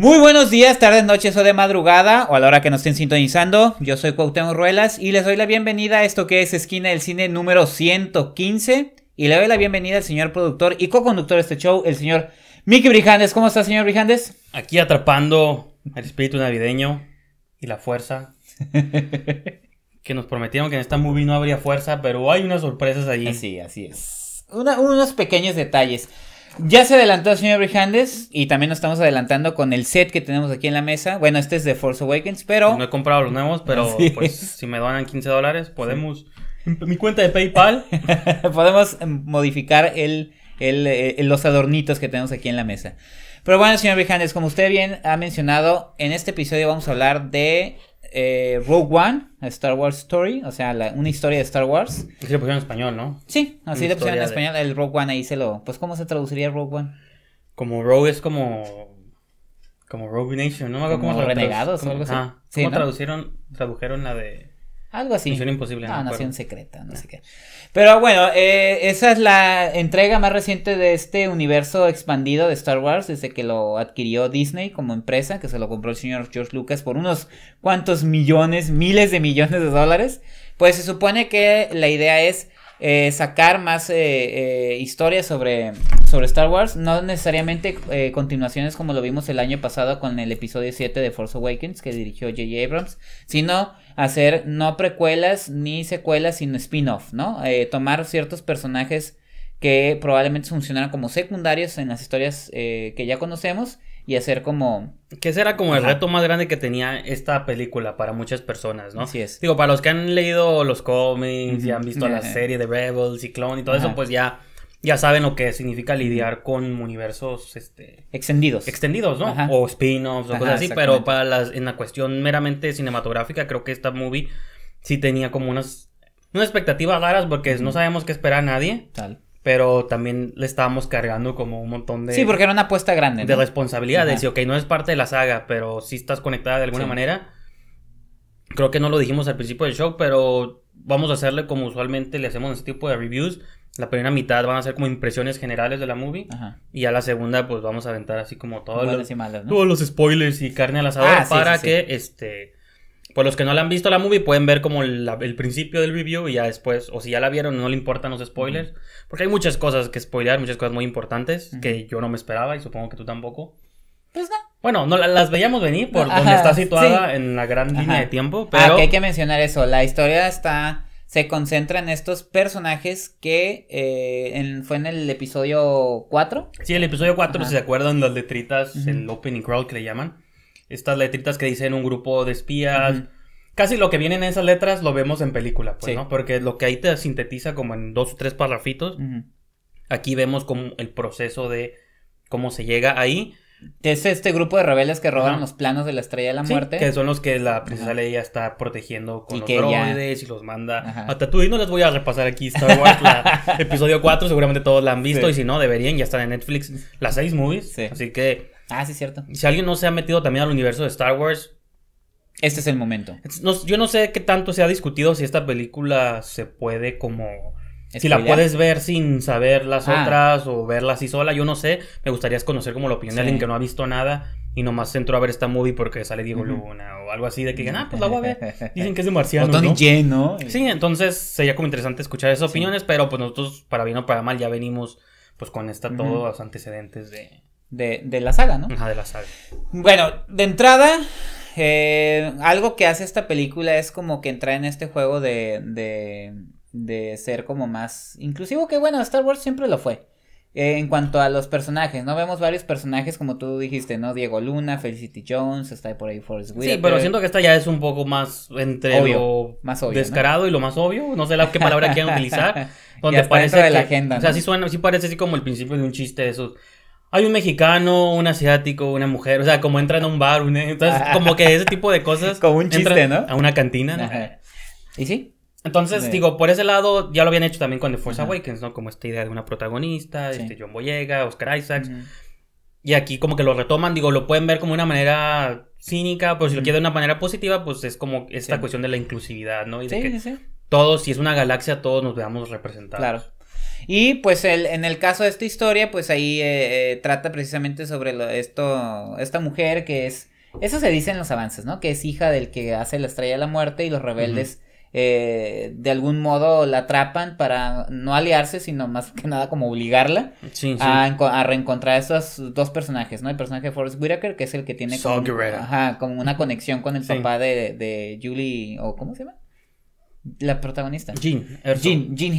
Muy buenos días, tardes, noches o de madrugada, o a la hora que nos estén sintonizando. Yo soy Cuauhtémoc Ruelas y les doy la bienvenida a esto que es Esquina del Cine número 115. Y le doy la bienvenida al señor productor y co-conductor de este show, el señor Mickey Brijandes. ¿Cómo está, señor Brijandes? Aquí atrapando el espíritu navideño y la fuerza. que nos prometieron que en esta movie no habría fuerza, pero hay unas sorpresas allí. Sí, así es. unos pequeños detalles. Ya se adelantó señor Brijandes y también nos estamos adelantando con el set que tenemos aquí en la mesa. Bueno, este es de Force Awakens, pero... No he comprado los nuevos, pero pues si me donan 15 dólares podemos... Mi cuenta de PayPal. podemos modificar el, eh, los adornitos que tenemos aquí en la mesa. Pero bueno, señor Brijandes, como usted bien ha mencionado, en este episodio vamos a hablar de eh, Rogue One, Star Wars Story, o sea, una historia de Star Wars. Así le pusieron en español, ¿no? Sí, así le pusieron en español el Rogue One, ahí se lo... Pues, ¿cómo se traduciría Rogue One? Como Rogue es como... Como Rogue Nation, ¿no? Como, como renegados como, o algo así. ¿Cómo sí, tradujeron la de... Algo así. imposible. Nación secreta, no, ah. sé qué. Pero bueno, eh, esa es la entrega más reciente de este universo expandido de Star Wars desde que lo adquirió Disney como empresa, que se lo compró el señor George Lucas por unos cuantos millones, miles de millones de dólares. Pues se supone que la idea es eh, sacar más eh, eh, historias sobre, sobre Star Wars, no necesariamente continuaciones como lo vimos el año pasado con el episodio 7 de Force Awakens que dirigió J.J. Abrams, sino hacer no precuelas ni secuelas, sino spin-off, ¿no? tomar ciertos personajes que probablemente funcionaran como secundarios en las historias que ya conocemos y hacer como... Que ese era como el reto más grande que tenía esta película para muchas personas, ¿no? Así es. Digo, para los que han leído los cómics y han visto la serie de Rebels y Clone y todo eso, pues ya, ya saben lo que significa lidiar con universos, este... Extendidos. Extendidos, ¿no? O spin-offs o cosas así, pero para las, en la cuestión meramente cinematográfica, creo que esta movie sí tenía como unas, unas expectativas raras porque no sabemos qué esperar a nadie. Tal pero también le estábamos cargando como un montón de... Sí, porque era una apuesta grande. ¿no? De responsabilidades. Y ok, no es parte de la saga, pero sí estás conectada de alguna manera. Creo que no lo dijimos al principio del show, pero vamos a hacerle como usualmente le hacemos en este tipo de reviews. La primera mitad van a ser como impresiones generales de la movie. Ajá. Y a la segunda, pues vamos a aventar así como todos, los, malos, ¿no? todos los spoilers y carne al asador ah, para que este pues los que no la han visto la movie pueden ver como el, principio del review y ya después, o si ya la vieron no le importan los spoilers, porque hay muchas cosas que spoilear, muchas cosas muy importantes que yo no me esperaba y supongo que tú tampoco. Pues no. Bueno, no, las veíamos venir por donde está situada en la gran línea de tiempo, pero... Ah, que hay que mencionar eso, la historia está... Se concentra en estos personajes que eh, fue en el episodio 4. Sí, el episodio 4, si se acuerdan, las letritas, el opening crawl que le llaman estas letritas que dicen un grupo de espías. Casi lo que viene en esas letras lo vemos en película, pues, ¿no? Porque lo que ahí te sintetiza como en dos o tres parrafitos. Aquí vemos como el proceso de cómo se llega ahí. es este grupo de rebeldes que roban los planos de la Estrella de la Muerte. que son los que la princesa Leia está protegiendo con y los droides y los manda Hasta tú, y No les voy a repasar aquí Star Wars, episodio 4, seguramente todos la han visto. Y si no, deberían, ya están en Netflix las seis movies. Así que Ah, sí, cierto. Si alguien no se ha metido también al universo de Star Wars. Este es el momento. yo no sé qué tanto se ha discutido si esta película se puede como. Si la puedes ver sin saber las ah. otras o verla así sola, yo no sé. Me gustaría conocer como la opinión de alguien que no ha visto nada y nomás entró a ver esta movie porque sale Diego Luna o algo así de que digan, ah, pues la voy a ver. Dicen que es de marciano. ¿no? Sí, entonces sería como interesante escuchar esas opiniones, pero pues nosotros, para bien o para mal, ya venimos pues con esta, todo, todos los antecedentes de de, la saga, ¿no? Ajá, de la saga. Bueno, de entrada, eh, algo que hace esta película es como que entra en este juego de, de, de ser como más inclusivo, que bueno, Star Wars siempre lo fue. Eh, en cuanto a los personajes, ¿no? Vemos varios personajes, como tú dijiste, ¿no? Diego Luna, Felicity Jones, está por ahí Forrest Whitaker. Sí, pero siento que esta ya es un poco más entre lo más obvio, descarado y lo más obvio. No sé la, qué palabra quieran utilizar. Donde ya parece. De la agenda, o sea, suena, sí parece así como el principio de un chiste de esos hay un mexicano, un asiático, una mujer, o sea, como entran a un bar, entonces como que ese tipo de cosas. como un chiste, ¿no? A una cantina, ¿no? ¿Y sí? Entonces, digo, por ese lado ya lo habían hecho también con The Force Awakens, ¿no? Como esta idea de una protagonista, este John Boyega, Oscar Isaacs. Y aquí como que lo retoman, digo, lo pueden ver como una manera cínica, pero si lo quieren de una manera positiva, pues es como esta cuestión de la inclusividad, ¿no? Y de que todos, si es una galaxia, todos nos veamos representados. Claro. Y pues el, en el caso de esta historia, pues ahí eh, eh, trata precisamente sobre esto, esta mujer que es, eso se dice en los avances, ¿no? Que es hija del que hace la estrella de la muerte y los rebeldes. Eh, de algún modo la atrapan para no aliarse, sino más que nada como obligarla A, reencontrar a esos dos personajes, ¿no? El personaje de Forrest Whitaker, que es el que tiene como, una conexión con el papá de, de Julie, ¿o cómo se llama? la protagonista. Jean. Erso. Jean, Jean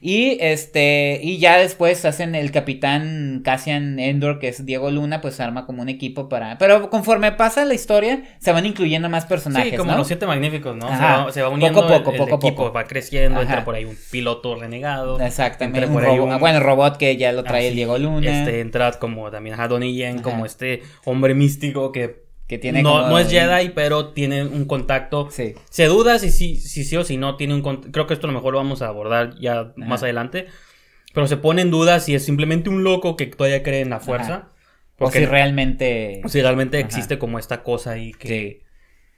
Y este, y ya después hacen el capitán Cassian Endor, que es Diego Luna, pues arma como un equipo para. Pero conforme pasa la historia, se van incluyendo más personajes. Sí, como los siete magníficos, ¿no? Se va, uniendo poco a poco, el, equipo, va creciendo, entra por ahí un piloto renegado. Exactamente. Por ahí un... Bueno, robot que ya lo trae el Diego Luna. Este, entra como también a Donnie Yen, como este hombre místico que que tiene no, no es Jedi, pero tiene un contacto. Se duda si sí, si, o si no tiene un Creo que esto lo mejor lo vamos a abordar ya más adelante. Pero se pone en duda si es simplemente un loco que todavía cree en la fuerza. o si realmente. si realmente existe como esta cosa ahí que.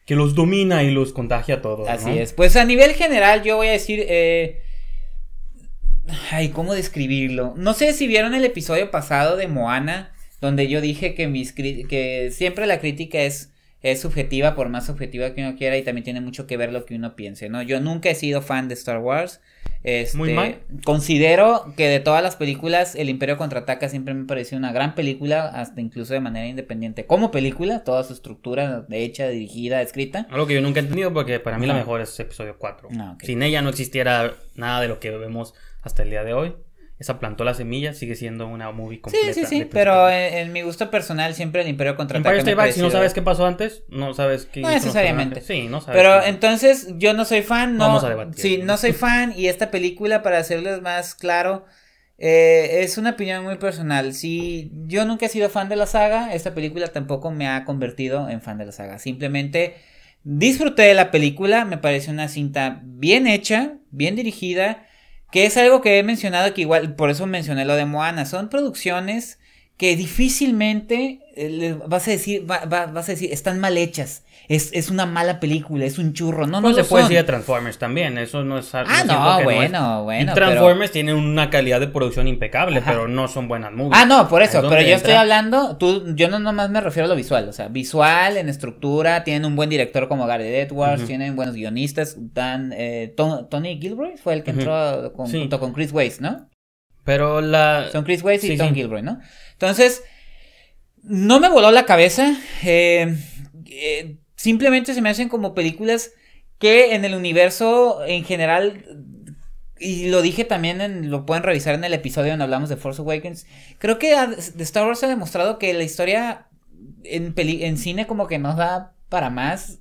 Que los domina y los contagia a todos. Así es. Pues a nivel general, yo voy a decir. Eh, ay, ¿cómo describirlo? No sé si vieron el episodio pasado de Moana donde yo dije que mis que siempre la crítica es es subjetiva por más subjetiva que uno quiera y también tiene mucho que ver lo que uno piense, ¿no? Yo nunca he sido fan de Star Wars. Este, Muy mal. Considero que de todas las películas El Imperio contraataca siempre me pareció una gran película, hasta incluso de manera independiente como película, toda su estructura hecha, dirigida, escrita. Algo que yo nunca he entendido porque para mí lo la mejor es episodio 4. Ah, Sin ella no existiera nada de lo que vemos hasta el día de hoy esa plantó la semilla, sigue siendo una movie completa. Sí, sí, sí, pero en, mi gusto personal siempre el Imperio contra si no sabes qué pasó antes, no sabes qué No necesariamente. Sí, no sabes. Pero entonces yo no soy fan, no Vamos a debatir. Sí, no soy fan y esta película para hacerles más claro eh, es una opinión muy personal. Si yo nunca he sido fan de la saga, esta película tampoco me ha convertido en fan de la saga. Simplemente disfruté de la película, me parece una cinta bien hecha, bien dirigida que es algo que he mencionado que igual, por eso mencioné lo de Moana. Son producciones que difícilmente eh, vas a decir, vas a decir, están mal hechas es, una mala película, es un churro. No, no. Pues se puede decir de Transformers también, eso no es Ah, no, bueno, bueno. Transformers tienen una calidad de producción impecable, pero no son buenas movies. Ah, no, por eso, pero yo estoy hablando, tú, yo no nomás me refiero a lo visual, o sea, visual, en estructura, tienen un buen director como Gary Edwards, tienen buenos guionistas, Dan, eh, Tony Gilroy fue el que entró junto con Chris Weiss, ¿no? Pero la... Son Chris Weiss y Tom Gilroy, ¿no? Entonces, no me voló la cabeza, eh, eh simplemente se me hacen como películas que en el universo en general, y lo dije también, en, lo pueden revisar en el episodio donde hablamos de Force Awakens, creo que de Star Wars ha demostrado que la historia en, cine como que no da para más.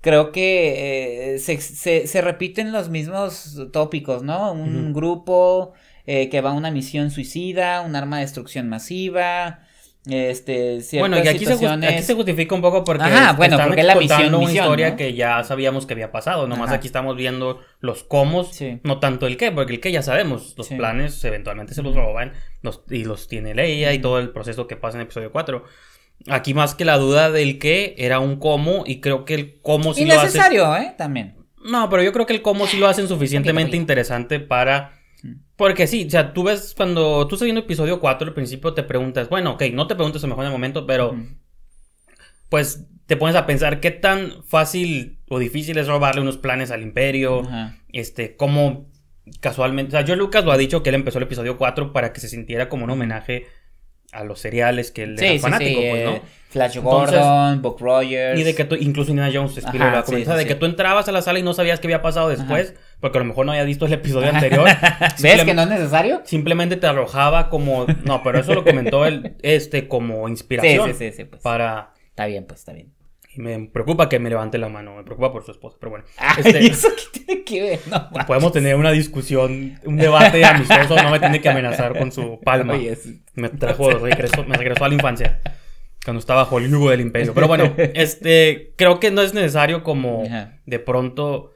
Creo que eh, se, se, repiten los mismos tópicos, ¿no? Un grupo eh, que va a una misión suicida, un arma de destrucción masiva, este, bueno, y aquí, se justifica un poco porque, la una historia que ya sabíamos que había pasado, nomás aquí estamos viendo los cómo, no tanto el qué, porque el qué ya sabemos, los planes eventualmente se los roban y los tiene Leia y todo el proceso que pasa en episodio 4. Aquí más que la duda del qué era un cómo y creo que el cómo sí lo ¿eh? También. No, pero yo creo que el cómo sí lo ah, hacen suficientemente interesante para porque sí, o sea, tú ves cuando tú estás viendo episodio 4 al principio te preguntas, bueno, ok, no te preguntes a lo mejor en el momento, pero pues te pones a pensar qué tan fácil o difícil es robarle unos planes al imperio, este, cómo casualmente, o sea, yo Lucas lo ha dicho que él empezó el episodio 4 para que se sintiera como un homenaje a los cereales que él era fanático, pues, ¿no? Eh, Flash Gordon, Buck Rogers. Y de que tú, incluso Indiana Jones, Ajá, lo sí, de que tú entrabas a la sala y no sabías qué había pasado después, porque a lo mejor no había visto el episodio anterior. ¿Ves que no es necesario? Simplemente te arrojaba como, no, pero eso lo comentó él, este, como inspiración. Sí, sí, sí, pues. Para. Está bien, pues, está bien. Y me preocupa que me levante la mano, me preocupa por su esposa, pero bueno. Este, eso qué tiene que ver? podemos tener una discusión, un debate amistoso, no me tiene que amenazar con su palma. Oye, me trajo, regreso, me regresó a la infancia. Cuando estaba bajo el yugo del imperio. Pero bueno, este, creo que no es necesario como de pronto...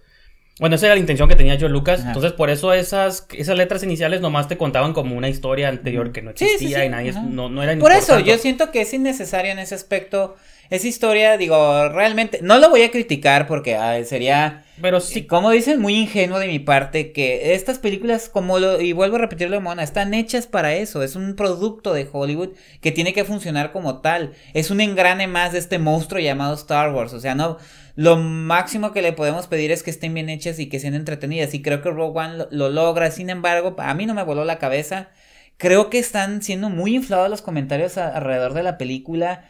Bueno, esa era la intención que tenía yo, Lucas. Entonces, por eso esas, esas letras iniciales nomás te contaban como una historia anterior que no existía y nadie no, no, era Por eso, yo siento que es innecesaria en ese aspecto esa historia, digo, realmente, no lo voy a criticar porque sería... Pero sí. Como dicen, muy ingenuo de mi parte que estas películas, como lo, y vuelvo a repetirlo, Mona, están hechas para eso. Es un producto de Hollywood que tiene que funcionar como tal. Es un engrane más de este monstruo llamado Star Wars. O sea, no. Lo máximo que le podemos pedir es que estén bien hechas y que sean entretenidas. Y creo que Rogue One lo, logra. Sin embargo, a mí no me voló la cabeza creo que están siendo muy inflados los comentarios alrededor de la película.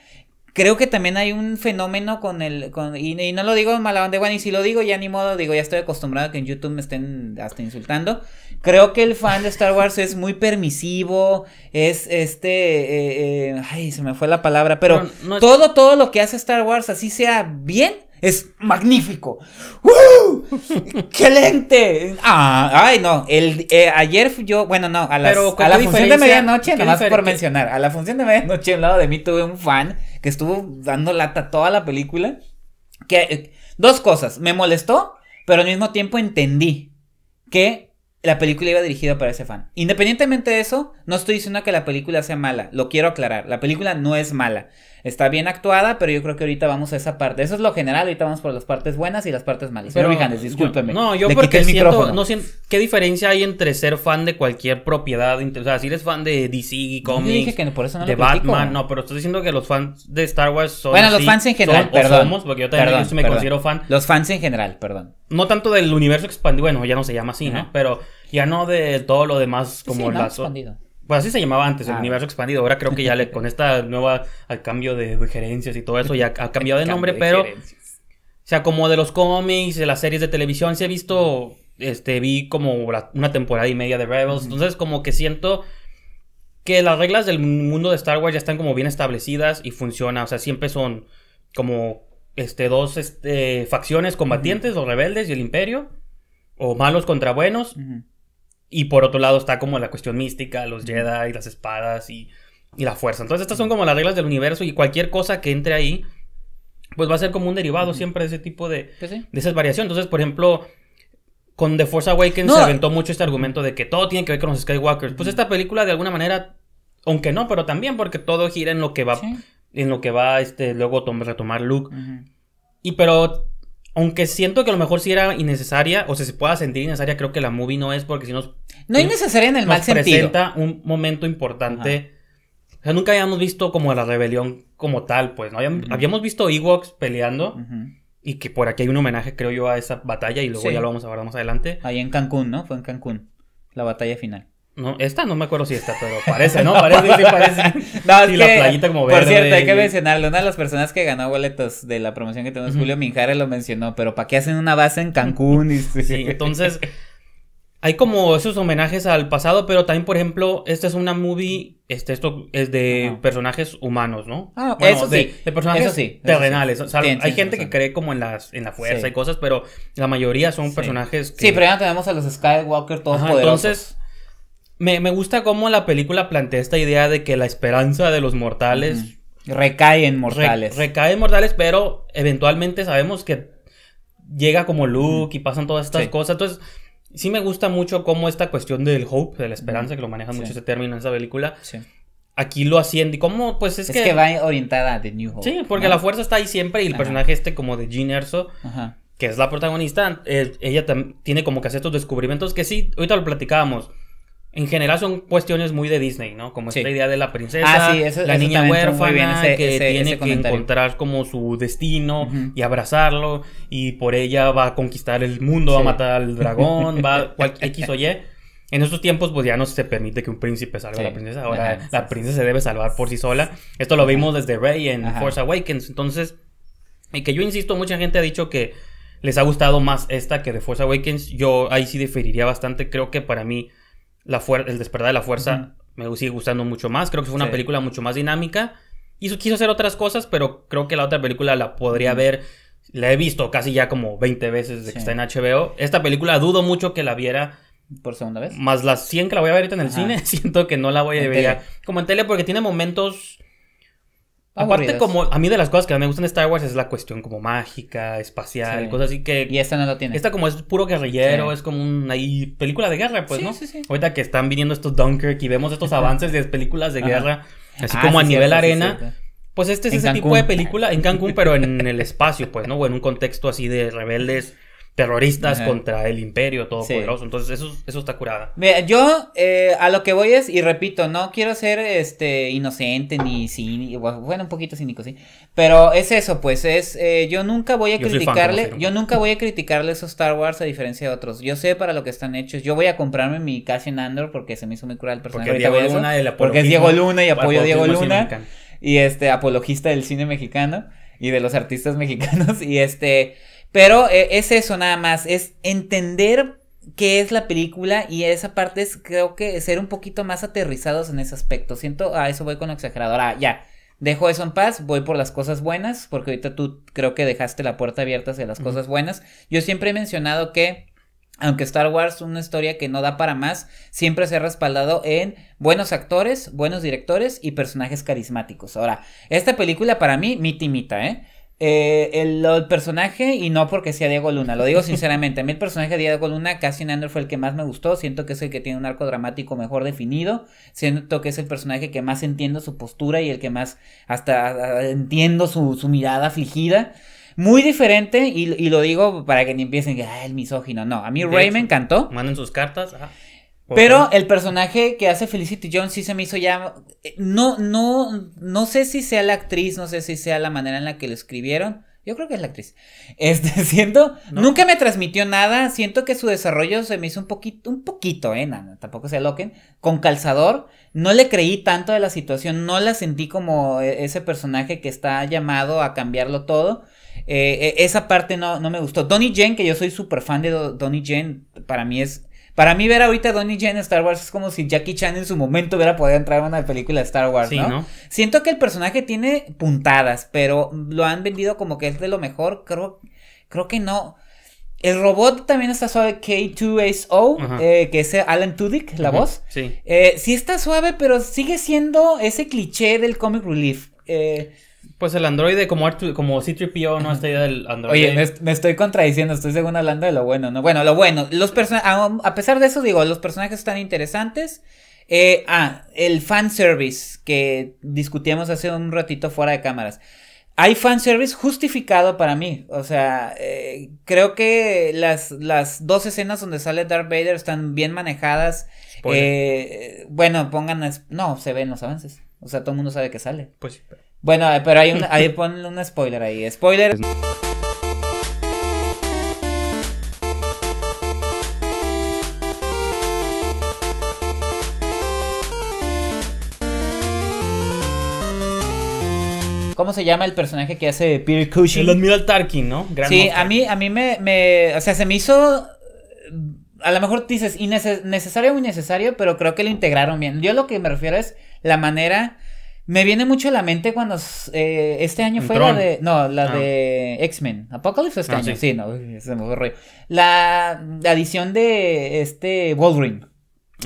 Creo que también hay un fenómeno con el. Con, y, no lo digo en de y si lo digo ya ni modo, digo, ya estoy acostumbrado a que en YouTube me estén hasta insultando. Creo que el fan de Star Wars es muy permisivo, es este. Eh, eh, ay, se me fue la palabra, pero todo, todo lo que hace Star Wars, así sea bien, es magnífico. ¡Uh! lente! Ah, ay, no. El, eh, ayer yo, bueno, no, a, la función de medianoche, nada más por mencionar, a la función de medianoche, al lado de mí tuve un fan que estuvo dando lata toda la película. Que, eh, dos cosas, me molestó, pero al mismo tiempo entendí que la película iba dirigida para ese fan. Independientemente de eso, no estoy diciendo que la película sea mala, lo quiero aclarar, la película no es mala está bien actuada, pero yo creo que ahorita vamos a esa parte. Eso es lo general, ahorita vamos por las partes buenas y las partes malas. Pero, Mijanes, discúlpeme. no, yo porque siento, ¿qué diferencia hay entre ser fan de cualquier propiedad? O sea, si eres fan de DC, y cómics, dije que por eso no de Batman, no, pero estoy diciendo que los fans de Star Wars son Bueno, los fans en general, somos, porque yo también me considero fan. Los fans en general, perdón. No tanto del universo expandido, bueno, ya no se llama así, ¿no? Pero ya no de todo lo demás como sí, No pues así se llamaba antes, el ah. universo expandido. Ahora creo que ya le, con esta nueva, al cambio de, gerencias y todo eso, ya ha cambiado de nombre, pero. O sea, como de los cómics, de las series de televisión, se ha visto. Este, vi como una temporada y media de Rebels. Entonces, como que siento que las reglas del mundo de Star Wars ya están como bien establecidas y funciona. O sea, siempre son como este, dos este, facciones combatientes, los rebeldes y el imperio, o malos contra buenos. Y por otro lado está como la cuestión mística, los Jedi, las espadas y, y, la fuerza. Entonces estas son como las reglas del universo y cualquier cosa que entre ahí, pues va a ser como un derivado siempre de ese tipo de, pues de esas variaciones. Entonces, por ejemplo, con The Force Awakens se aventó mucho este argumento de que todo tiene que ver con los Skywalkers. Pues esta película de alguna manera, aunque no, pero también porque todo gira en lo que va, en lo que va este, luego retomar Luke. Y pero, aunque siento que a lo mejor si era innecesaria o se, se pueda sentir innecesaria, creo que la movie no es porque si no... No hay necesaria en el mal sentido. presenta un momento importante. O sea, nunca habíamos visto como la rebelión como tal, pues, ¿no? Habíamos, visto Ewoks peleando. Y que por aquí hay un homenaje, creo yo, a esa batalla. Y luego ya lo vamos a ver más adelante. Ahí en Cancún, ¿no? Fue en Cancún. La batalla final. No, esta no me acuerdo si esta, pero parece, ¿no? Parece, sí parece. no, la playita como verde. Por cierto, hay que mencionarle. Una de las personas que ganó boletos de la promoción que tenemos, Julio Minjara, lo mencionó. Pero ¿para qué hacen una base en Cancún? sí, entonces... hay como esos homenajes al pasado, pero también, por ejemplo, esta es una movie, este, esto es de personajes humanos, ¿no? Ah, bueno, eso sí. De, personajes terrenales. hay gente que cree como en las, en la fuerza y cosas, pero la mayoría son personajes que... Sí, pero ya tenemos a los Skywalker todos poderosos. Entonces, me, gusta cómo la película plantea esta idea de que la esperanza de los mortales... Recae en mortales. recae en mortales, pero eventualmente sabemos que llega como Luke y pasan todas estas cosas. Entonces Sí me gusta mucho cómo esta cuestión del hope, de la esperanza, que lo maneja mucho ese término en esa película. Aquí lo y ¿Cómo? Pues es, es que... va orientada The New Hope. Sí, porque la fuerza está ahí siempre y el personaje este como de Jean Erso, Ajá. que es la protagonista, eh, ella tiene como que hacer estos descubrimientos que sí, ahorita lo platicábamos en general son cuestiones muy de Disney, ¿no? Como esta idea de la princesa, ah, sí, la niña huérfana que tiene que encontrar como su destino y abrazarlo y por ella va a conquistar el mundo, va a matar al dragón, va a X o Y. En estos tiempos, pues ya no se permite que un príncipe salve a la princesa. Ahora la princesa se debe salvar por sí sola. Esto lo vimos desde Rey en Force Awakens. Entonces, y que yo insisto, mucha gente ha dicho que les ha gustado más esta que de Force Awakens. Yo ahí sí diferiría bastante. Creo que para mí la el despertar de la fuerza me sigue gustando mucho más. Creo que fue una película mucho más dinámica. Y quiso hacer otras cosas, pero creo que la otra película la podría ver. La he visto casi ya como 20 veces desde que está en HBO. Esta película dudo mucho que la viera. ¿Por segunda vez? Más las 100 que la voy a ver ahorita en el cine. Siento que no la voy a ver. Como en tele, porque tiene momentos Aparte, como a mí de las cosas que me gustan de Star Wars es la cuestión como mágica, espacial, cosas así que... Y esta no la tiene. Esta como es puro guerrillero, es como una película de guerra, pues, ¿no? Sí, sí, Ahorita que están viniendo estos Dunkirk y vemos estos avances de películas de guerra, así ah, como a nivel arena, pues este es ese tipo de película en Cancún, pero en el espacio, pues, ¿no? O en un contexto así de rebeldes terroristas contra el imperio Todo poderoso, Entonces, eso, eso está curada. yo eh, a lo que voy es, y repito, no quiero ser este inocente ni cínico, bueno, un poquito cínico, sí. Pero es eso, pues, es, eh, yo nunca voy a criticarle, yo nunca voy a criticarle esos Star Wars a diferencia de otros. Yo sé para lo que están hechos. Yo voy a comprarme mi Cassian Andor porque se me hizo muy cruel el personaje. Porque, Diego Luna, porque es Diego Luna y apoyo a Diego Luna. Y este, apologista del cine mexicano y de los artistas mexicanos. Y este... Pero eh, es eso nada más, es entender qué es la película y esa parte es creo que ser un poquito más aterrizados en ese aspecto. Siento, a ah, eso voy con lo exagerador. ya. Dejo eso en paz, voy por las cosas buenas, porque ahorita tú creo que dejaste la puerta abierta hacia las cosas buenas. Yo siempre he mencionado que aunque Star Wars es una historia que no da para más, siempre se ha respaldado en buenos actores, buenos directores y personajes carismáticos. Ahora, esta película para mí, mitimita, ¿eh? Eh, el, personaje, y no porque sea Diego Luna, lo digo sinceramente, a mí el personaje de Diego Luna, Cassian Andor, fue el que más me gustó, siento que es el que tiene un arco dramático mejor definido, siento que es el personaje que más entiendo su postura y el que más hasta entiendo su, mirada afligida. Muy diferente, y, lo digo para que ni empiecen que, el misógino. No, a mí Raymond me encantó. Manden sus cartas. Ajá. Pero el personaje que hace Felicity Jones sí se me hizo ya. Eh, no, no, no sé si sea la actriz, no sé si sea la manera en la que lo escribieron. Yo creo que es la actriz. Este, nunca me transmitió nada. Siento que su desarrollo se me hizo un poquito, un poquito, eh, tampoco se loquen. Con calzador, no le creí tanto de la situación, no la sentí como e, ese personaje que está llamado a cambiarlo todo. Eh, e, esa parte no, no me gustó. Donnie Jen, que yo soy súper fan de Donnie Jane, para mí es para mí ver ahorita a Donnie Yen en Star Wars es como si Jackie Chan en su momento hubiera podido entrar en una película de Star Wars, ¿no? Siento que el personaje tiene puntadas, pero lo han vendido como que es de lo mejor, creo, creo que no. El robot también está suave, K2SO, eh, que es eh, Alan Tudyk, la voz. Sí. Eh, sí está suave, pero sigue siendo ese cliché del comic relief. Eh, pues el androide como, como C-3PO, ¿no? Esta idea del Android Oye, me, estoy contradiciendo, estoy según hablando de lo bueno, ¿no? Bueno, lo bueno, los personajes, a, pesar de eso digo, los personajes están interesantes. Eh, ah, el fanservice que discutíamos hace un ratito fuera de cámaras. Hay fanservice justificado para mí. O sea, eh, creo que las, las dos escenas donde sale Darth Vader están bien manejadas. Eh, bueno, pongan... No, se ven los avances. O sea, todo el mundo sabe que sale. Pues sí. Bueno, eh, pero hay un, ahí ponle un spoiler ahí. Spoiler. ¿Cómo se llama el personaje que hace Peter Cushing? El Admiral Tarkin, ¿no? sí, a mí, a mí me, me, O sea, se me hizo. Eh, a lo mejor dices necesario o innecesario, pero creo que lo integraron bien. Yo lo que me refiero es la manera me viene mucho a la mente cuando eh, este año fue la de. No, la ah. de X-Men. Apocalypse este ah, año. Sí. no, Se me rollo. La, la edición de este Wolverine.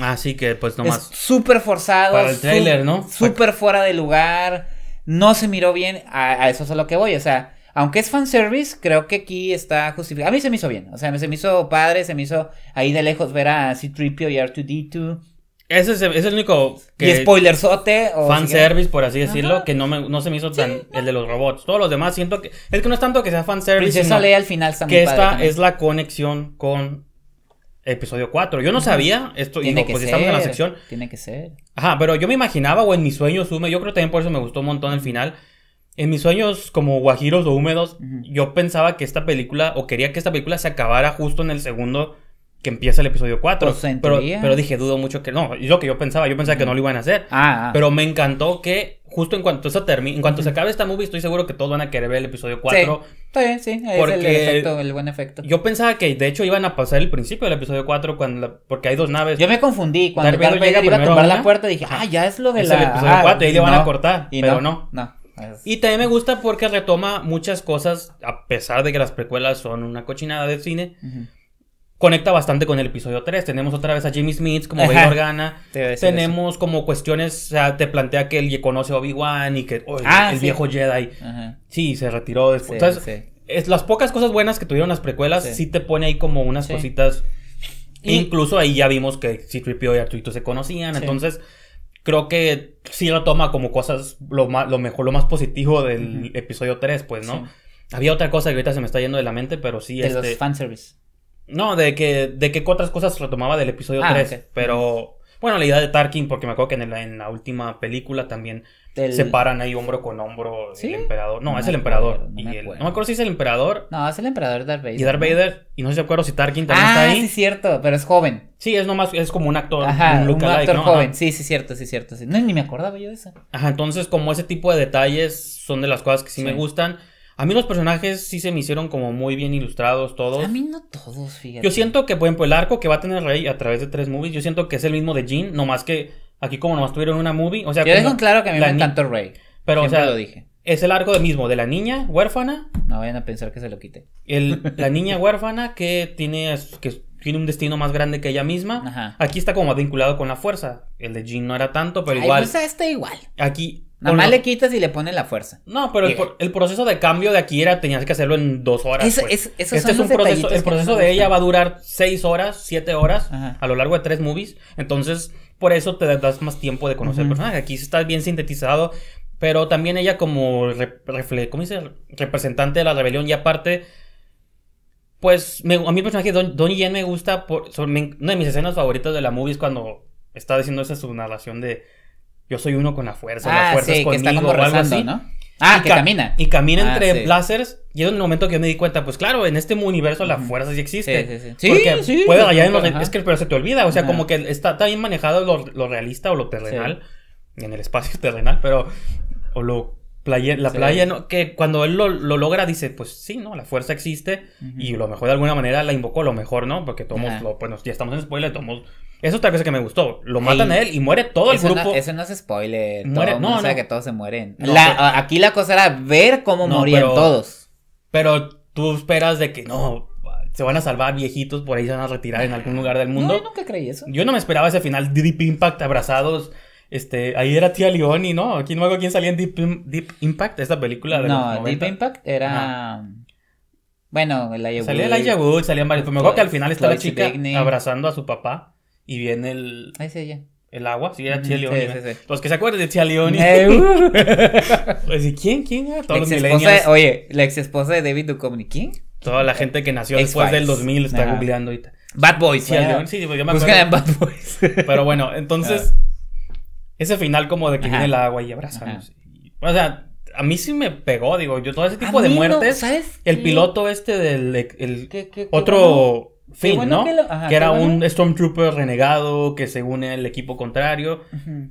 Ah, sí, que pues nomás. Súper forzado. Para el trailer, ¿no? Súper fuera de lugar. No se miró bien. A, eso es a lo que voy. O sea, aunque es fanservice, creo que aquí está justificado. A mí se me hizo bien. O sea, se me hizo padre, se me hizo ahí de lejos ver a C-3PO y R2D2 ese es, el único que... Y spoilerzote o... Fanservice, por así decirlo, que no, me, no se me hizo tan... el de los robots. Todos los demás siento que... Es que no es tanto que sea fanservice, y se sale al final está Que esta es la conexión con episodio 4. Yo no sabía esto pues, estamos en la sección. Tiene que ser. Ajá, pero yo me imaginaba o en mis sueños húmedos, yo creo también por eso me gustó un montón el final. En mis sueños como guajiros o húmedos, yo pensaba que esta película o quería que esta película se acabara justo en el segundo que empieza el episodio 4. Pues, pero, dije, dudo mucho que no. Es lo que yo pensaba. Yo pensaba que no lo iban a hacer. Ah, ah, ah. Pero me encantó que justo en cuanto, eso termine, en cuanto se acabe esta movie, estoy seguro que todos van a querer ver el episodio 4. Sí, sí, el, buen efecto. Yo pensaba que de hecho iban a pasar el principio del episodio 4 cuando porque hay dos naves. Yo me confundí. Cuando Darth iba a tomar la puerta, dije, ah, ya es lo de la... episodio 4 y ahí le van a cortar. pero no. Y también me gusta porque retoma muchas cosas, a pesar de que las precuelas son una cochinada de cine conecta bastante con el episodio 3. Tenemos otra vez a Jimmy Smith como Bail Organa. Tenemos como cuestiones, o sea, te plantea que él conoce a Obi-Wan y que ah, el viejo Jedi. Sí, se retiró después. Es, las pocas cosas buenas que tuvieron las precuelas sí, te pone ahí como unas cositas. Incluso ahí ya vimos que C-3PO y Arturito se conocían. Entonces, creo que sí lo toma como cosas, lo, más, lo mejor, lo más positivo del episodio 3, pues, ¿no? Había otra cosa que ahorita se me está yendo de la mente, pero sí. De los este fanservice. No, de que, de que otras cosas retomaba del episodio 13, ah, Pero, bueno, la idea de Tarkin, porque me acuerdo que en la, en la última película también del... se paran ahí hombro con hombro el emperador. No, es el emperador. No, me acuerdo si es el emperador. No, es el emperador Darth Vader. Y Darth Vader, y no sé si acuerdo si Tarkin también ah, está ahí. Sí, es cierto, pero es joven. Sí, es nomás, es como un actor. un, actor joven. Sí, sí, cierto, sí, cierto. No, ni me acordaba yo de eso. Ajá, entonces como ese tipo de detalles son de las cosas que sí. me gustan. A mí los personajes sí se me hicieron como muy bien ilustrados todos. A mí no todos, fíjate. Yo siento que, por el arco que va a tener Rey a través de tres movies, yo siento que es el mismo de Jean, nomás que aquí como nomás tuvieron una movie, o sea... Yo dejo claro que a mí me Rey. Pero, o sea... lo dije. Es el arco de mismo, de la niña huérfana. No vayan a pensar que se lo quite. El, la niña huérfana que tiene, que tiene un destino más grande que ella misma. Aquí está como vinculado con la fuerza. El de Jean no era tanto, pero Ay, igual. Pues está igual. Aquí Nada más le quitas y le pones la fuerza. No, pero eh, el, proceso de cambio de aquí era tenías que hacerlo en dos horas. Pues. es, este es un proceso. El proceso de ella va a durar seis horas, siete horas a lo largo de tres movies. Entonces, por eso te das más tiempo de conocer el personaje. Aquí está bien sintetizado. Pero también ella, como dice? representante de la rebelión, y aparte, pues a mí el personaje Don, Donnie Yen me gusta. Por, una de mis escenas favoritas de la movie es cuando está diciendo esa su narración de yo soy uno con la fuerza, la ah, fuerza es conmigo, que está como ¿no? Ah, que camina. Y camina ah, entre sí. Y es un momento que yo me di cuenta, pues claro, en este universo la fuerza sí existe. Sí, sí, sí. Porque puede allá en Es que pero se te olvida. O sea, como que está, está bien manejado lo, lo, realista o lo terrenal. En el espacio terrenal, pero. O lo la playa, que cuando él lo, logra dice, pues sí, ¿no? La fuerza existe y lo mejor de alguna manera la invocó, lo mejor, ¿no? Porque tomos, bueno, ya estamos en spoiler, tomos... Eso es otra cosa que me gustó. Lo matan a él y muere todo el grupo. ese no es spoiler. Muere, no, no. que todos se mueren. aquí la cosa era ver cómo morían todos. Pero tú esperas de que no, se van a salvar viejitos, por ahí se van a retirar en algún lugar del mundo. No, yo nunca creí eso. Yo no me esperaba ese final Deep Impact abrazados. Este, ahí era Tía Leoni, ¿no? ¿Quién, luego, ¿quién salía en Deep, Impact? Esta película de No, Deep Impact era... Bueno, el Ayahuasca. Salía el Ayahuasca, salían varios. Pues me acuerdo que al final estaba la chica abrazando a su papá y viene el... Ahí sí, ella. El agua, sí, era tía Leoni. Sí, sí, sí. Pues que se acuerdan de tía Leoni. Eh, uh. pues, ¿y quién? ¿Quién? Era? Todos los Oye, la ex esposa de David Duchovny, ¿quién? Toda la gente que nació después del 2000 está googleando ahorita. Bad Boys. Sí, Leoni, sí, pues yo me acuerdo. Pero bueno, entonces... Ese final como de que viene el agua y abrazamos. o sea, a mí sí me pegó, digo, yo todo ese tipo de muertes. ¿sabes? El piloto este del el, otro fin, ¿no? Que, era un Stormtrooper renegado que se une al equipo contrario.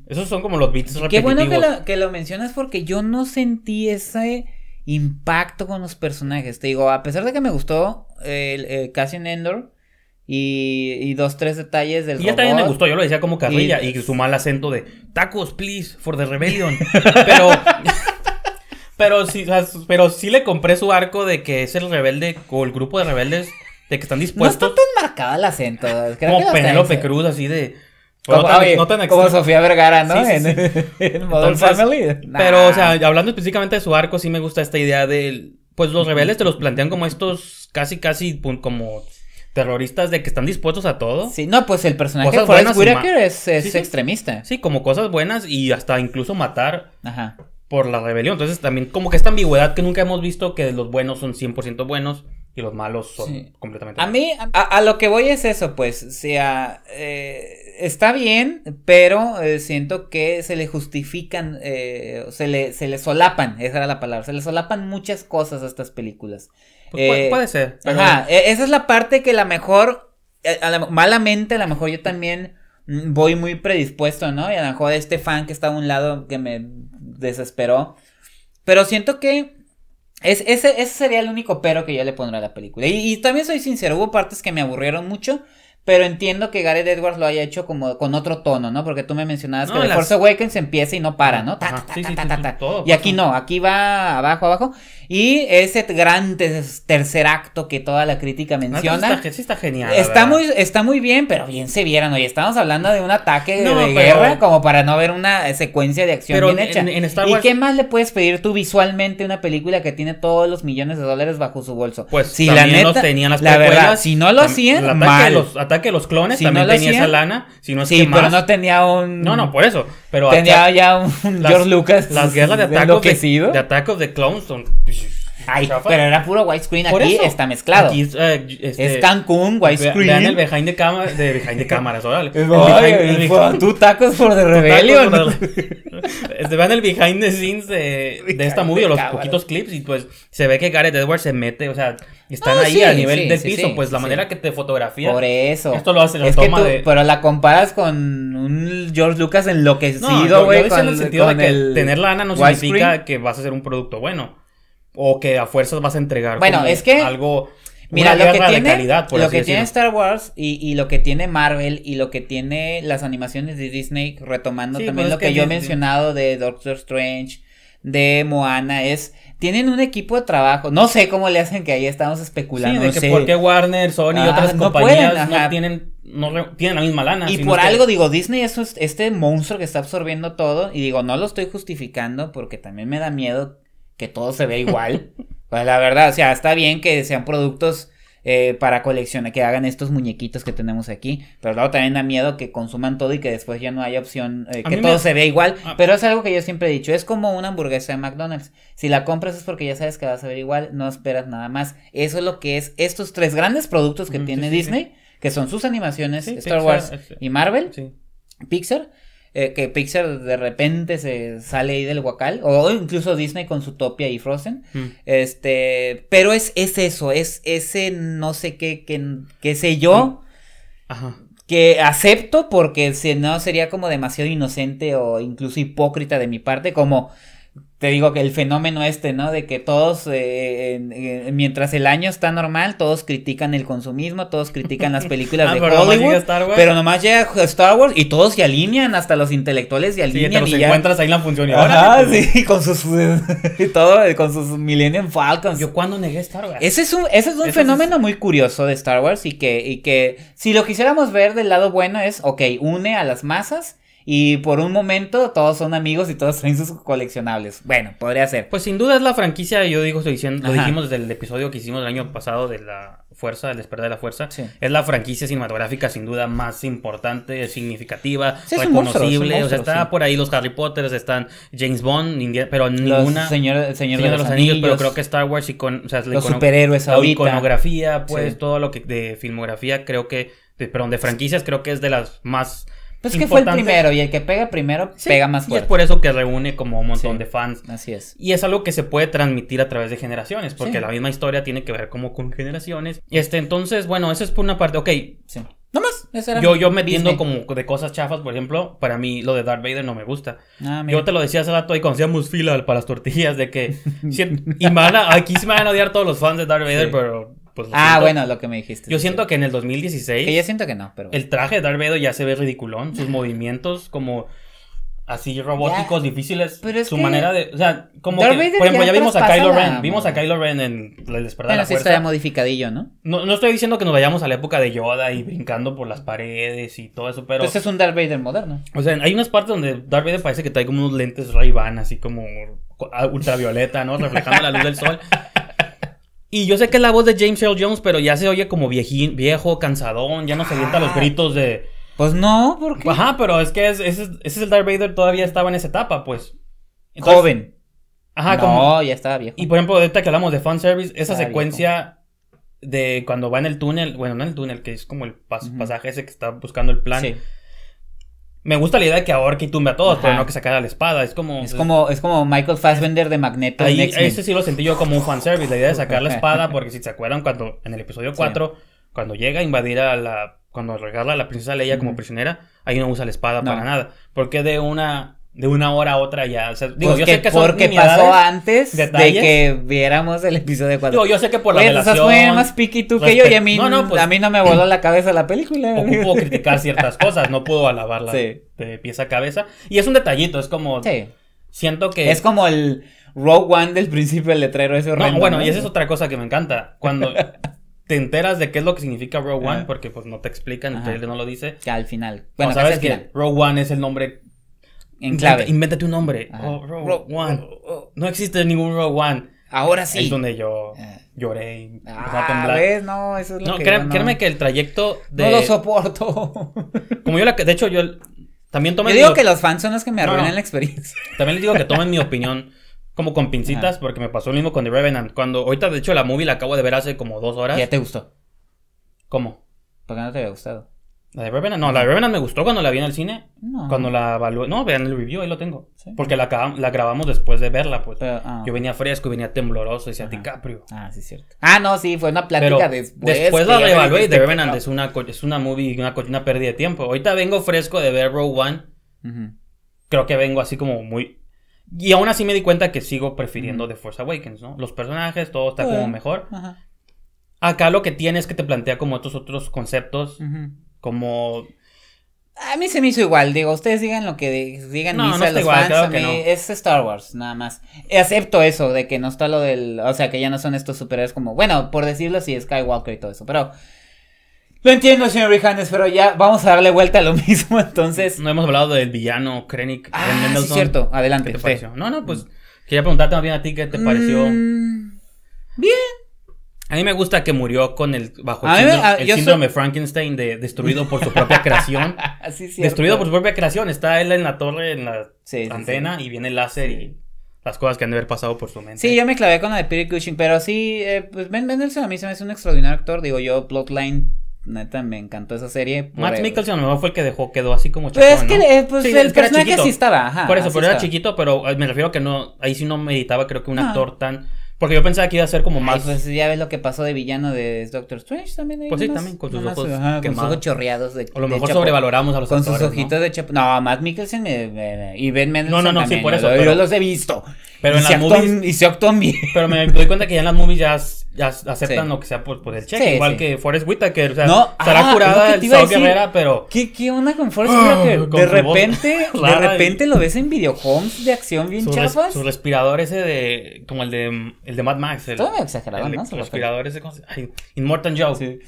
Esos son como los beats repetitivos. Qué bueno que lo, que lo mencionas porque yo no sentí ese impacto con los personajes. Te digo, a pesar de que me gustó el eh, Cassian Endor, y, y, dos, tres detalles del Y ya también me gustó, yo lo decía como carrilla y, su mal acento de tacos, please, for the rebellion. pero. pero sí, pero sí le compré su arco de que es el rebelde o el grupo de rebeldes de que están dispuestos. No está tan marcado el acento. como Penélope Cruz, así de. no tan, como Sofía Vergara, ¿no? en, Modern Family. Pero, o sea, hablando específicamente de su arco, sí me gusta esta idea de... Pues los rebeldes te los plantean como estos casi, casi como terroristas de que están dispuestos a todo. Sí, no, pues el personaje de es, extremista. Sí, como cosas buenas y hasta incluso matar por la rebelión. Entonces también como que esta ambigüedad que nunca hemos visto que los buenos son 100% buenos y los malos son completamente malos. A mí, a, lo que voy es eso, pues, o sea, eh, está bien, pero eh, siento que se le justifican, eh, se, se le solapan, esa era la palabra, se le solapan muchas cosas a estas películas puede, eh, ser. Ajá, e-, esa es la parte que la mejor, eh, la, malamente a lo mejor yo también mm, voy muy predispuesto, ¿no? Y a lo mejor este fan que está a un lado que me desesperó. Pero siento que es, ese, ese sería el único pero que yo le pondré a la película. y también soy sincero, hubo partes que me aburrieron mucho. Pero entiendo que Gareth Edwards lo haya hecho como con otro tono, ¿no? Porque tú me mencionabas que The Force Awakens empieza y no para, ¿no? Y aquí no, aquí va abajo, abajo. Y ese gran tercer acto que toda la crítica menciona. No, está, sí está genial. Está muy, está muy bien, pero bien se vieron. Y estamos hablando de un ataque de guerra como para no ver una secuencia de acción bien hecha. ¿Y qué más le puedes pedir tú visualmente una película que tiene todos los millones de dólares bajo su bolso? Pues si la neta, la verdad, si no lo hacían, mal. Los que los clones también no tenía esa lana. Si no es sí, pero no tenía un. No, no, por eso. Pero tenía ya un George Lucas. Las guerras de ataques de, de, Clones son pues, pero era puro widescreen aquí, está mezclado. Eh, este, es Cancún, widescreen. Vean el behind the camera, de behind the cámaras, órale. Tú tacos por de rebelión. Este, vean el behind the scenes de, de esta movie, o los poquitos clips, y pues se ve que Gareth Edwards se mete, o sea, están ah, ahí a nivel del piso, pues la manera que te fotografía. Por eso. Esto lo hace, la toma de... Pero la comparas con un George Lucas enloquecido, güey. en el sentido de que tener lana no significa que vas a ser un producto bueno o que a fuerzas vas a entregar. Bueno, es que algo Mira, lo que tiene, lo que tiene Star Wars y, lo que tiene Marvel y lo que tiene las animaciones de Disney, retomando también pues, lo que, yo he mencionado de Doctor Strange, de Moana, es tienen un equipo de trabajo. No sé cómo le hacen que ahí estamos especulando. Sí, de por Warner, Sony y ah, otras compañías no tienen no tienen la misma lana. Y por algo digo, Disney es este monstruo que está absorbiendo todo y digo, no lo estoy justificando porque también me da miedo que todo se ve igual. pues la verdad, o sea, está bien que sean productos eh, para coleccionar, que hagan estos muñequitos que tenemos aquí, pero luego también da miedo que consuman todo y que después ya no haya opción, eh, que todo se vea igual, ah. pero es algo que yo siempre he dicho, es como una hamburguesa de McDonald's, si la compras es porque ya sabes que vas a ver igual, no esperas nada más, eso es lo que es estos tres grandes productos que mm, tiene Disney, que son sus animaciones, Star Wars este, y Marvel, Pixar, eh, que Pixar de repente se sale ahí del guacal o incluso Disney con su Topia y Frozen, mm. este, pero es, es eso, es ese no sé qué, qué, sé yo, que acepto porque si no sería como demasiado inocente o incluso hipócrita de mi parte, como te digo que el fenómeno este, ¿no? De que todos, eh, mientras el año está normal, todos critican el consumismo, todos critican las películas ah, de pero Hollywood, pero nomás llega Star Wars y todos se alinean, hasta los intelectuales se alinean. Sí, te los y encuentras ahí la función. Y pues, sí, con sus, y todo, con sus Millennium Falcons. Yo cuando negué Star Wars. Ese es un, fenómeno muy curioso de Star Wars y que, y que si lo quisiéramos ver del lado bueno es, ok, une a las masas y por un momento todos son amigos y todos traen sus coleccionables. Bueno, podría ser. Pues sin duda es la franquicia, yo digo, estoy diciendo, lo dijimos desde el episodio que hicimos el año pasado de la Fuerza, el Despertar de la Fuerza. Es la franquicia cinematográfica sin duda más importante, significativa, reconocible. o sea, está por ahí los Harry Potters, están James Bond, pero ninguna... señor, de los, anillos, pero creo que Star Wars y con... los superhéroes la iconografía, pues todo lo que de filmografía creo que... perdón, de franquicias creo que es de las más pues que fue el primero y el que pega primero pega más fuerte. Y es por eso que reúne como un montón de fans. Así es. Y es algo que se puede transmitir a través de generaciones, porque la misma historia tiene que ver como con generaciones. Y Este, entonces, bueno, eso es por una parte. Ok. Sí. No más. era yo, yo metiendo como de cosas chafas, por ejemplo, para mí lo de Darth Vader no me gusta. Ah, yo te lo decía hace rato ahí cuando hacíamos fila para las tortillas de que... y a, aquí se me van a odiar todos los fans de Darth Vader, pero pues, ah, bueno, lo que me dijiste. Yo siento que en el 2016. Que ya siento que no, pero. El traje de Darth Vader ya se ve ridiculón. Sus movimientos como así robóticos, difíciles. Pero es su manera de. O sea, como Darth que. por ejemplo, ya, vimos a Kylo Ren. Vimos a Kylo Ren en La Despertar de la Fuerza. está modificadillo, ¿no? ¿no? No estoy diciendo que nos vayamos a la época de Yoda y brincando por las paredes y todo eso, pero. Pues es un Darth Vader moderno. O sea, hay unas partes donde Darth Vader parece que trae como unos lentes Ray-Ban, así como ultravioleta, ¿no? Reflejando la luz del sol. Y yo sé que es la voz de James Earl Jones, pero ya se oye como viejín, viejo, cansadón, ya no se avienta los ah. gritos de... Pues no, porque... Ajá, pero es que ese es, el Darth Vader todavía estaba en esa etapa, pues. Joven. Ajá, no, ya estaba viejo. Y por ejemplo, ahorita que hablamos de Service, esa secuencia de cuando va en el túnel, bueno, no en el túnel, que es como el pasaje ese que está buscando el plan. Sí me gusta la idea de que ahorque y tumbe a todos, pero no que sacara la espada. Es como. Es, como, es como Michael Fassbender de Magneto. Ahí, ese sí lo sentí yo como un service la idea de sacar la espada, porque si se acuerdan, cuando en el episodio 4, cuando llega a invadir a la. Cuando regala a la princesa Leia como prisionera, ahí no usa la espada para nada. Porque de una de una hora a otra ya. digo, pues yo sé que porque pasó antes de que viéramos el episodio de yo sé que por la relación. más piqui que yo y a mí no, pues, a mí no me voló la cabeza la película. puedo criticar ciertas cosas, no puedo alabarla de pieza a cabeza. Y es un detallito, es como sí. siento que es como el Rogue One del principio del letrero ese bueno, y esa es otra cosa que me encanta cuando te enteras de qué es lo que significa Rogue One, ah. porque pues no te explican, el trailer no lo dice. Que al final. Bueno, sabes que Rogue One es el nombre en invéntate un nombre. Oh, Rogue, One. Oh, oh, no existe ningún Rogue One. Ahora sí. Es donde yo eh. lloré. Ah, ¿ves? No, eso es lo que no... créeme que el trayecto de... No lo soporto. Como yo la... De hecho, yo... También tomé... Yo digo que los fans son los que me arruinan la experiencia. También les digo que tomen mi opinión como con pincitas porque me pasó lo mismo con The Revenant. Cuando... Ahorita, de hecho, la movie la acabo de ver hace como dos horas. ¿Ya te gustó? ¿Cómo? Porque no te había gustado? ¿La de Revenant? No, la de Revenant me gustó cuando la vi en el cine. No. Cuando la evalué. No, vean el review, ahí lo tengo. Porque la, la, grabamos después de verla, pues. Ah. Yo venía fresco y venía tembloroso, decía DiCaprio. Ah, sí, cierto. Ah, no, sí, fue una plática después. Después la reevalué de este Revenant es una, es una movie, una, una pérdida de tiempo. Ahorita vengo fresco de ver Rogue One. Creo que vengo así como muy. Y aún así me di cuenta que sigo prefiriendo de The Force Awakens, ¿no? Los personajes, todo está como eh, mejor. Acá lo que tienes que te plantea como estos otros conceptos como... A mí se me hizo igual, digo, ustedes digan lo que digan no, no los igual, fans, a mí es Star Wars, nada más. Acepto eso de que no está lo del, o sea, que ya no son estos superhéroes como, bueno, por decirlo así, Skywalker y todo eso, pero lo entiendo, señor Rijanes, pero ya vamos a darle vuelta a lo mismo, entonces. No hemos hablado del villano Krennic. Ah, sí, cierto, adelante. No, no, pues mm. quería preguntarte más bien a ti qué te pareció. Mm, bien, a mí me gusta que murió con el bajo el, síndrome, el síndrome Frankenstein de destruido por su propia creación. Ah, destruido por su propia creación. Está él en la torre, en la antena, y viene el láser y las cosas que han de haber pasado por su mente. Sí, yo me clavé con la de Peter Cushing, pero sí, eh, pues Ben Mendelsohn a mí se me hace un extraordinario actor. Digo, yo, Bloodline... neta, me encantó esa serie. Matt lo mejor fue el que dejó, quedó así como chico, Pues es que, pues el, personaje sí estaba, Por eso, pero era chiquito, pero eh, me refiero a que no, ahí sí no meditaba, creo que un actor tan porque yo pensaba que iba a ser como más. pues ya ves lo que pasó de villano de Doctor Strange también. Ahí pues sí, también, con sus ojos que Con sus ojos chorreados. De, o lo mejor sobrevaloramos a los Con sus ojitos de chapo. No, Matt Mikkelsen eh, eh, y Ben Mendelsohn. No, no, no, sí, por eso. Yo, pero, yo los he visto. Pero en las movies. y se actúan bien. Pero me doy cuenta que ya en las movies ya aceptan lo que sea por, por el cheque. Igual que Forrest Whitaker. O sea, no, estará ah, curada el Sao Guerrera, pero. ¿Qué, ¿Qué onda con Forrest ah, Whitaker? de repente, de repente lo ves en videohomes de acción bien su chafas. su respirador ese de. como el de el de Mad Max. El, Todo exagerado, ¿no? Su respirador ese. Inmortal Joe. Sí.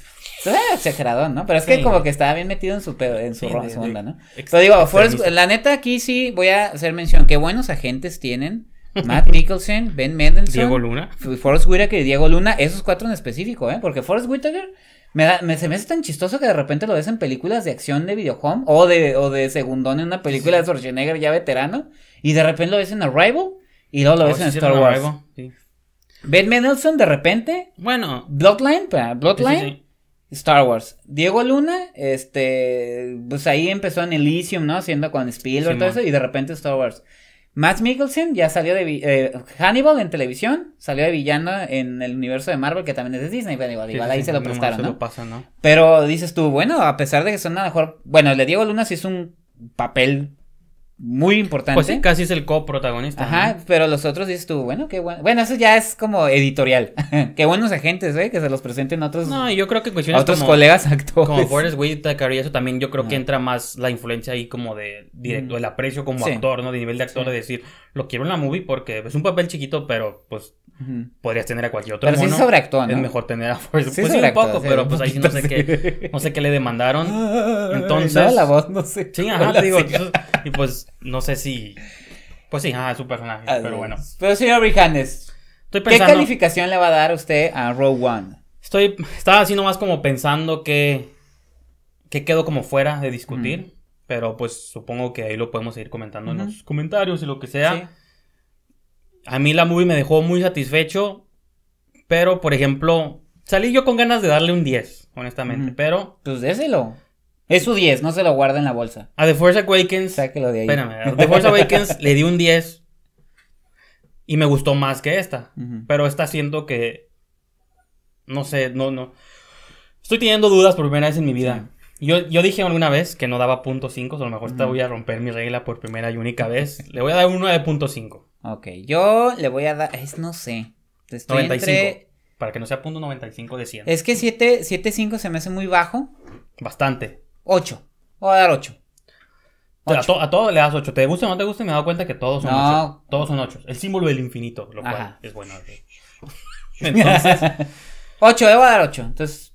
Todo exagerado, ¿no? Pero es que como que estaba bien metido en su pedo, en su, ronda, ¿no? Pero digo, Forrest, la neta aquí sí voy a hacer mención. Qué buenos agentes tienen Matt Nicholson, Ben Mendelssohn, Diego Luna, Forrest Whitaker y Diego Luna, esos cuatro en específico, ¿eh? Porque Forrest Whitaker me, se me hace tan chistoso que de repente lo ves en películas de acción de videojuego o de, o de segundón en una película de de Schwarzenegger ya veterano y de repente lo ves en Arrival y luego lo oh, ves en Star Wars. Ben Mendelssohn de repente. Bueno. Bloodline, Bloodline. Star Wars. Diego Luna, este, pues ahí empezó en Elysium, ¿no? Haciendo con Spielberg, y todo eso, y de repente Star Wars. Matt Mikkelsen ya salió de eh, Hannibal en televisión, salió de villano en el universo de Marvel, que también es de Disney, pero igual, ahí se lo prestaron, ¿no? Pero dices tú, bueno, a pesar de que son a mejor, bueno, le Diego Luna sí es un papel muy importante. Pues sí, casi es el coprotagonista. Ajá, pero los otros dices tú, bueno, qué bueno. Bueno, eso ya es como editorial. qué buenos agentes, ¿eh? Que se los presenten otros. No, yo creo que cuestiones otros colegas actores. Como Forrest Whitaker y eso también yo creo que entra más la influencia ahí como de directo, mm. el aprecio como actor, ¿no? De nivel de actor, de decir, lo quiero en la movie porque es un papel chiquito, pero pues Podrías tener a cualquier otro pero mono. Es mejor tener a Forrest. pues un poco, pero pues ahí no sé qué, no sé qué le demandaron. Entonces. la voz, no sé. Sí, ajá, te digo. y pues, no sé si. Pues sí, ajá, es un personaje, pero bueno. Pero señor Brijanes. ¿qué calificación le va a dar usted a Row One? Estoy, estaba así nomás como pensando que, que quedó como fuera de discutir, pero pues supongo que ahí lo podemos seguir comentando en los comentarios y lo que sea. Sí a mí la movie me dejó muy satisfecho, pero por ejemplo, salí yo con ganas de darle un 10, honestamente, pero... Pues déselo. Es su 10, no se lo guarda en la bolsa. A The Force Awakens... Sáquelo de ahí. Espérame, The Force Awakens le di un 10 y me gustó más que esta, pero esta siento que... No sé, no, no. Estoy teniendo dudas por primera vez en mi vida. Yo, yo, dije alguna vez que no daba punto .5, o a lo mejor esta voy a romper mi regla por primera y única vez. Le voy a dar un 9.5. Ok, yo le voy a dar, es, no sé. Estoy 95. Para que no sea punto 95 de 100. Es que 7.5 se me hace muy bajo. Bastante. 8. Voy a dar 8. A, a todos le das 8. Te gusta o no te gusta, me he dado cuenta que todos son 8. Todos son 8. El símbolo del infinito, lo cual es bueno. Entonces. 8, debo dar 8. Entonces,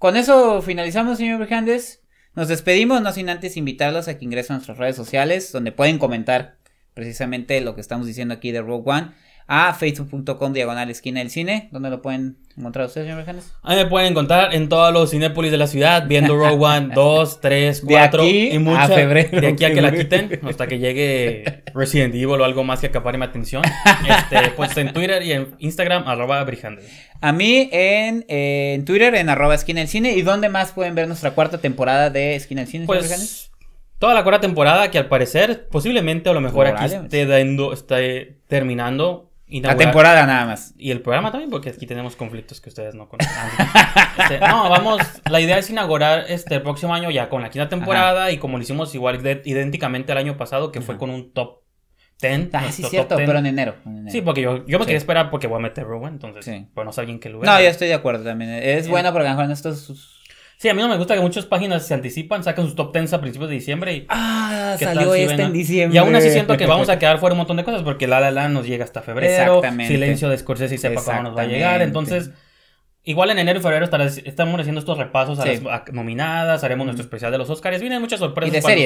con eso finalizamos, señor Brijandes. Nos despedimos, no sin antes invitarlos a que ingresen a nuestras redes sociales, donde pueden comentar precisamente lo que estamos diciendo aquí de Rogue One a facebook.com diagonal esquina del cine. donde lo pueden encontrar ustedes, señor A Ahí me pueden encontrar en todos los cinépolis de la ciudad, viendo Rogue One 2, 3, 4 y mucha, De aquí a que la quiten, hasta que llegue Resident Evil o algo más que acapare mi atención. Este, pues en Twitter y en Instagram, arroba Brijandes. A mí eh, en, Twitter, en arroba esquina del cine. ¿Y dónde más pueden ver nuestra cuarta temporada de Esquina del Cine, pues, toda la cuarta temporada que al parecer, posiblemente a lo mejor aquí esté, dando, terminando. La temporada nada más. Y el programa también, porque aquí tenemos conflictos que ustedes no conocen. Este, no, vamos, la idea es inaugurar este próximo año ya con la quinta temporada y como lo hicimos igual idénticamente al año pasado, que fue con un top 10. Ah, sí, cierto, pero en enero, Sí, porque yo, yo me quería esperar porque voy a meter Rowan, entonces, pues no sé alguien que lo vea. No, yo estoy de acuerdo también. Es bueno porque a lo mejor en estos Sí, a mí no me gusta que muchas páginas se anticipan, sacan sus top tens a principios de diciembre y... Ah, salió este en diciembre. Y aún así siento que vamos a quedar fuera un montón de cosas porque La La La nos llega hasta febrero. Exactamente. Silencio de Scorsese y sepa cómo nos va a llegar. Entonces... Igual en enero y febrero estarás, estamos haciendo estos repasos a las nominadas, haremos nuestro especial de los Oscars. Vienen muchas sorpresas. Y de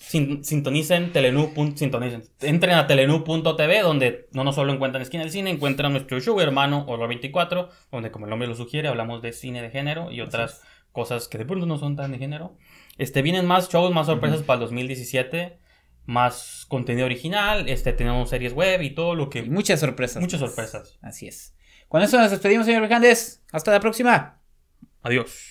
sintonicen Telenu. Entren a telenu.tv, donde no, no solo encuentran Esquina del Cine, encuentran nuestro show hermano Horror 24, donde, como el nombre lo sugiere, hablamos de cine de género y otras cosas que de pronto no son tan de género. Este, vienen más shows, más sorpresas para el 2017, más contenido original, este, tenemos series web y todo lo que... muchas sorpresas. Muchas sorpresas. Así es. Con eso nos despedimos, señor Fernández. Hasta la próxima. Adiós.